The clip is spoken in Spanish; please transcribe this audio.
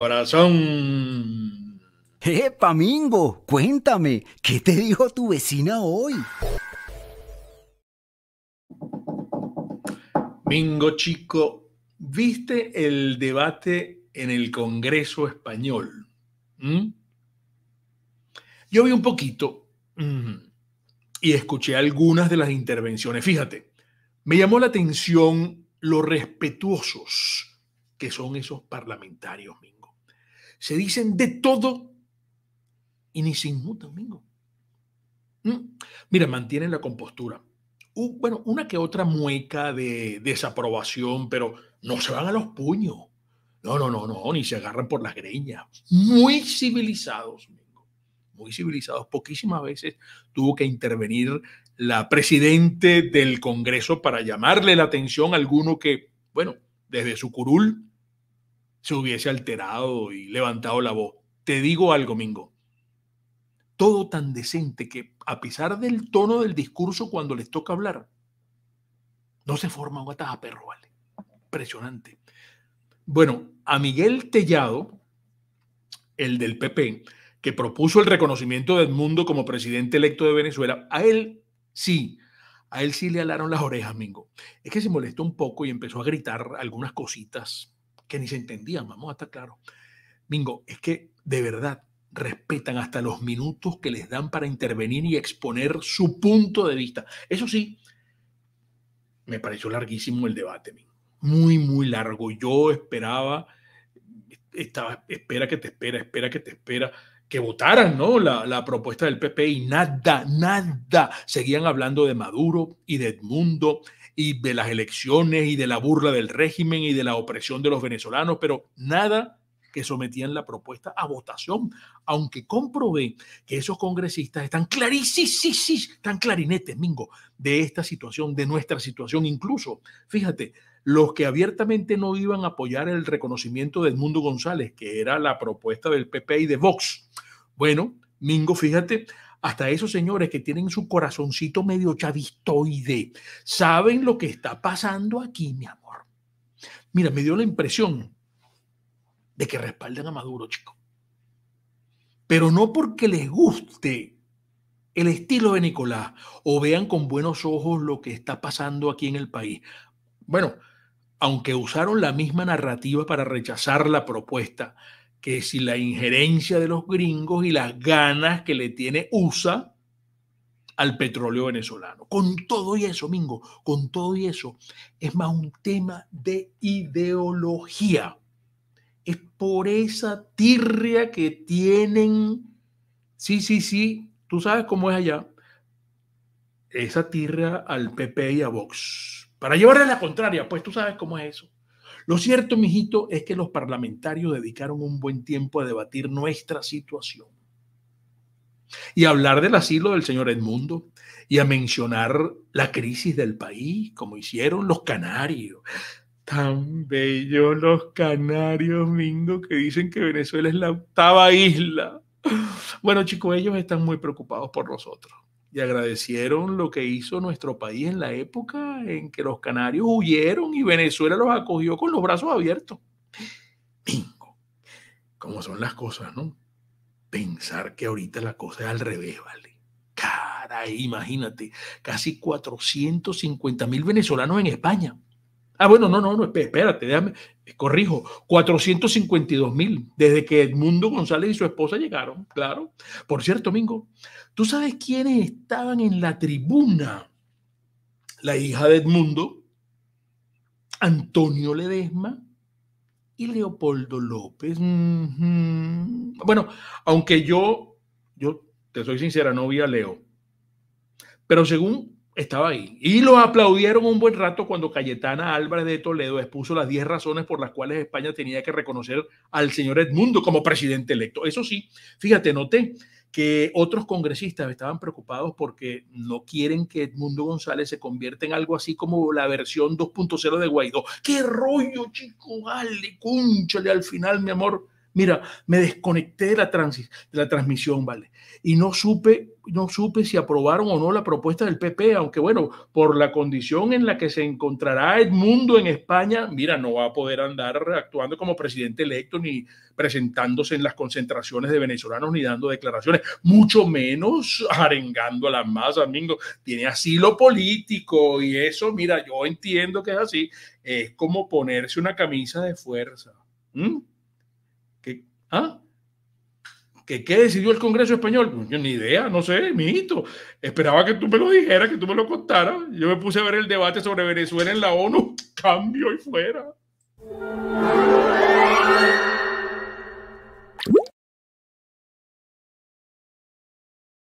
Corazón. ¡Epa, Mingo! Cuéntame, ¿qué te dijo tu vecina hoy? Mingo chico, ¿viste el debate en el Congreso Español? ¿Mm? Yo vi un poquito y escuché algunas de las intervenciones. Fíjate, me llamó la atención lo respetuosos que son esos parlamentarios, Mingo se dicen de todo y ni se inmutan, mingo. ¿Mm? Mira, mantienen la compostura. bueno, una que otra mueca de desaprobación, pero no se van a los puños. No, no, no, no, ni se agarran por las greñas. Muy civilizados, mingo. Muy civilizados. Poquísimas veces tuvo que intervenir la presidente del Congreso para llamarle la atención a alguno que, bueno, desde su curul se hubiese alterado y levantado la voz. Te digo algo, Mingo. Todo tan decente que a pesar del tono del discurso cuando les toca hablar, no se forma guatas a perro, ¿vale? Impresionante. Bueno, a Miguel Tellado, el del PP, que propuso el reconocimiento de Edmundo como presidente electo de Venezuela, a él sí, a él sí le alaron las orejas, Mingo. Es que se molestó un poco y empezó a gritar algunas cositas que ni se entendían, vamos a estar claros. Mingo, es que de verdad respetan hasta los minutos que les dan para intervenir y exponer su punto de vista. Eso sí, me pareció larguísimo el debate, Muy, muy largo. Yo esperaba, estaba, espera que te espera, espera que te espera, que votaran ¿no? la, la propuesta del PP y nada, nada. Seguían hablando de Maduro y de Edmundo y de las elecciones y de la burla del régimen y de la opresión de los venezolanos, pero nada que sometían la propuesta a votación, aunque comprobé que esos congresistas están clarísimos, están clarinetes, Mingo, de esta situación, de nuestra situación. Incluso, fíjate, los que abiertamente no iban a apoyar el reconocimiento de Edmundo González, que era la propuesta del PP y de Vox. Bueno, Mingo, fíjate, hasta esos señores que tienen su corazoncito medio chavistoide, saben lo que está pasando aquí, mi amor. Mira, me dio la impresión de que respaldan a Maduro, chico. Pero no porque les guste el estilo de Nicolás o vean con buenos ojos lo que está pasando aquí en el país. Bueno, aunque usaron la misma narrativa para rechazar la propuesta que si la injerencia de los gringos y las ganas que le tiene USA al petróleo venezolano. Con todo y eso, Mingo, con todo y eso, es más un tema de ideología. Es por esa tirria que tienen. Sí, sí, sí, tú sabes cómo es allá. Esa tirria al PP y a Vox. Para llevarle la contraria, pues tú sabes cómo es eso. Lo cierto, mijito, es que los parlamentarios dedicaron un buen tiempo a debatir nuestra situación y a hablar del asilo del señor Edmundo y a mencionar la crisis del país, como hicieron los canarios. Tan bellos los canarios, Mingo, que dicen que Venezuela es la octava isla. Bueno, chicos, ellos están muy preocupados por nosotros y agradecieron lo que hizo nuestro país en la época en que los canarios huyeron y Venezuela los acogió con los brazos abiertos. Bingo, cómo son las cosas, ¿no? Pensar que ahorita la cosa es al revés, ¿vale? Caray, imagínate, casi 450 mil venezolanos en España. Ah, bueno, no, no, no, espérate, déjame, eh, corrijo, 452 mil desde que Edmundo González y su esposa llegaron, claro. Por cierto, Mingo, ¿tú sabes quiénes estaban en la tribuna? La hija de Edmundo, Antonio Ledesma y Leopoldo López. Bueno, aunque yo, yo te soy sincera, no vi a Leo, pero según estaba ahí. Y lo aplaudieron un buen rato cuando Cayetana Álvarez de Toledo expuso las 10 razones por las cuales España tenía que reconocer al señor Edmundo como presidente electo. Eso sí, fíjate, noté que otros congresistas estaban preocupados porque no quieren que Edmundo González se convierta en algo así como la versión 2.0 de Guaidó. ¡Qué rollo, chico! ¡Dale, cúnchale al final, mi amor! Mira, me desconecté de la, transmisión, ¿vale? Y no supe, no supe si aprobaron o no la propuesta del PP, aunque bueno, por la condición en la que se encontrará Edmundo en España, mira, no va a poder andar actuando como presidente electo ni presentándose en las concentraciones de venezolanos ni dando declaraciones, mucho menos arengando a las masas, amigo. Tiene asilo político y eso, mira, yo entiendo que es así. Es como ponerse una camisa de fuerza. ¿Qué, ¿Ah? ¿Qué, decidió el Congreso Español? Pues, yo ni idea, no sé, mijito. Esperaba que tú me lo dijeras, que tú me lo contaras. Yo me puse a ver el debate sobre Venezuela en la ONU. Cambio y fuera.